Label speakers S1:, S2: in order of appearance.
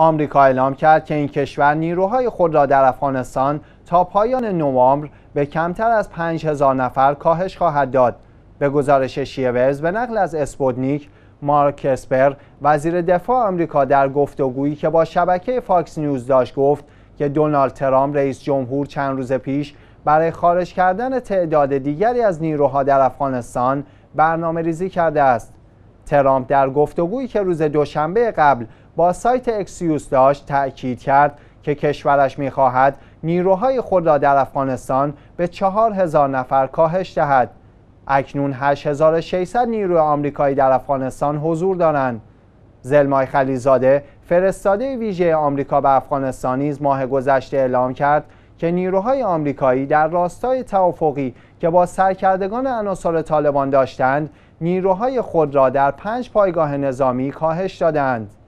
S1: آمریکا اعلام کرد که این کشور نیروهای خود را در افغانستان تا پایان نوامبر به کمتر از 5000 نفر کاهش خواهد داد. به گزارش شیوز به نقل از اسپوتنیک مارک اسپر وزیر دفاع آمریکا در گفتگویی که با شبکه فاکس نیوز داشت گفت که دونالد ترامپ رئیس جمهور چند روز پیش برای خارج کردن تعداد دیگری از نیروها در افغانستان برنامه ریزی کرده است. ترامپ در گفتگویی که روز دوشنبه قبل با سایت اکسیوس داشت تأکید کرد که کشورش میخواهد نیروهای خود را در افغانستان به چهار هزار نفر کاهش دهد اکنون 8600 نیروی آمریکایی در افغانستان حضور دارند زلمای خلیزاده فرستاده ویژه آمریکا به افغانستان نیز ماه گذشته اعلام کرد که نیروهای آمریکایی در راستای توافقی که با سرکردگان عناصر طالبان داشتند نیروهای خود را در پنج پایگاه نظامی کاهش دادند